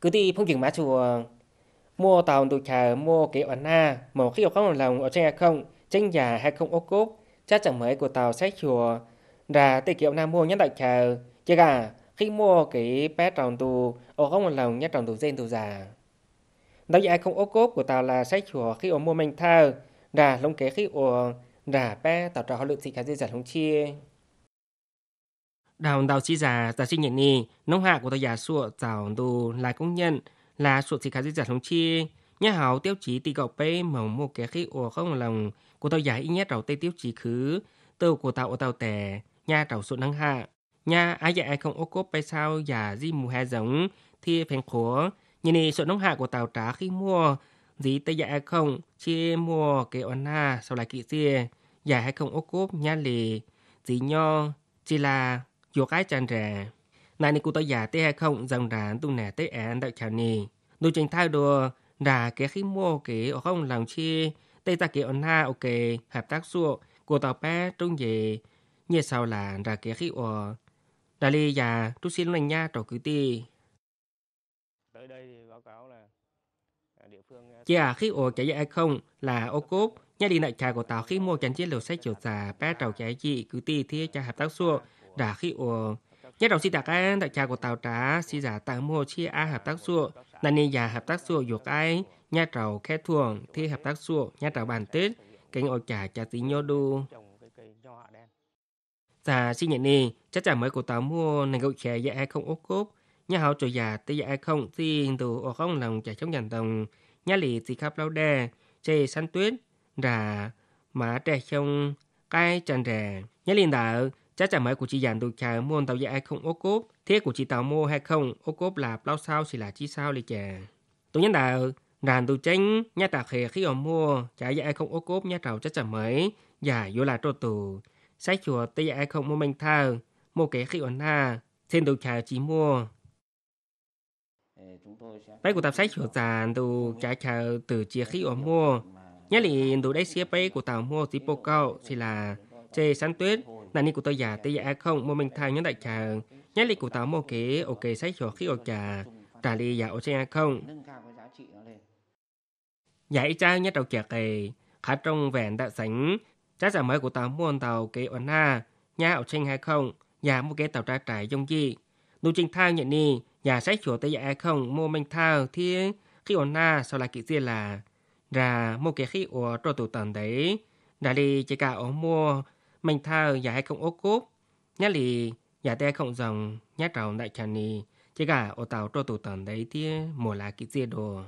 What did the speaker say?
cứ đi phong chừng má chùa mua tàu tụi trà mua kế ổn na một khi một lòng ở trên hay không tranh giả hay không ốc cốt chắc chẳng mới của tàu sách chùa ra tây kiệu nam mua nhất đại trà chứ cả khi mua cái pé tròn tù ở không một lòng nhất tròn tù dên tù già nói dài không ốc cốt của tàu là sách chùa khi ở mua mình thơ ra lông kế khi ở ra pé tàu trò họ lượng gì cả dây dàng lông chia đào đào chi giả giả sinh nhận ni nông hạ của tòa giả sụa giảo đồ là công nhân là sụa thì khá dễ giả thống chi nhà hảo tiêu chí tì cậu bê mỏng một cái khí ủa không lòng của tàu giả ít nhất đầu tây tiêu chí khứ từ của tàu ở tàu tẻ nhà đầu sụa nắng hạ nhà ai dạ ai không ô cốp bê sao giả di mù hè giống thì phèn khổ nhìn nì sụa nông hạ của tàu trả khi mua dí tây dạ ai không chia mua cái oan hà sau lại kỵ xia giả dạ hay không ô cốp nhà lì dí nho chỉ là dù cái chăn rà. này nì cụ tỏ già tế hay không rằng rà tu nà tế anh đạo chào nì. Nụ trình thao đồ rà kế khí mua kế ở không lòng chi tê ta kế ổn ha ok hợp tác xua cụ tàu bé trung dề như sau là rà kế khí ồ. Đà lì già tu xin lành nha trò cứ ti. Tới đây thì báo cáo là à, địa phương... Dạ, khi ồ chạy dạy không là ô cốp nhà đi nại trà của tàu khí mua chắn chiến lược sách chiều già bé trầu trái chị cứ ti thiết cho hợp tác xua đã khi ồ nhất đồng si đặc ai đặc trà của tàu trá si giả tàng mua chi a hợp tác xua nà nì giả hợp tác xua dục ai nhà trầu khe thuồng thi hợp tác xua nhà trầu bàn tết cánh ổ trà trà tí nhô đu giả dạ, si nhận nì chắc chả mới của tàu mua nành gậu trẻ dạ ai không ốc cốp nhà hậu chủ giả tê dạ ai không thì đủ ổ không lòng chả chống nhàn đồng nhà lì tì khắp lâu đè chê săn tuyết rà má trẻ trong cái tràn rè nhà liền đạo Giá trả mới của chị dàn được trả môn tàu dài không ô cốp, thế của chị tàu mua hay không ô cốp là bao sao chỉ là chi sao lì chè. Tôi nhắn đạo, ràn tôi tránh, nhà tàu khề khi ở mua, chả dạy ai không ô cốp nhà tàu chắc trả mới, giả dạ, vô là trô tù. Sai chùa tây ai không mua manh thơ, mua kế khi ổn na xin tôi trả chị mua. Bây của tạp sách chùa giàn tù chả trả từ chia khi ở mua, nhá lì tù đây xe bay của tàu mua tí bô cao thì là chê sáng tuyết, Nani của tôi già tây già không mua mình thay nhớ đại trà nhát lý của táo mua kế ok sách cho khi ok trà trà lý giả ô xe không giải dạ cha nhất đầu chạc kề khá trong vẹn đã sánh giá giả mới của tàu mua tàu kế ổn ha nhà ở trên hay không nhà dạ, mua kế tàu ra trải dung gì đủ trình thay nhận đi nhà dạ, sách chùa tây già không mua mình thay thì khi ổn ha sau là kỹ riêng là ra mua kế khi ủa trò tụ tần đấy đã đi chỉ cả ổn mua mình thao giả hay không ố cốp nhá lì giả te không dòng nhá trầu đại trà đi chỉ cả ô tàu cho tù tần đấy thì mùa là cái gì đồ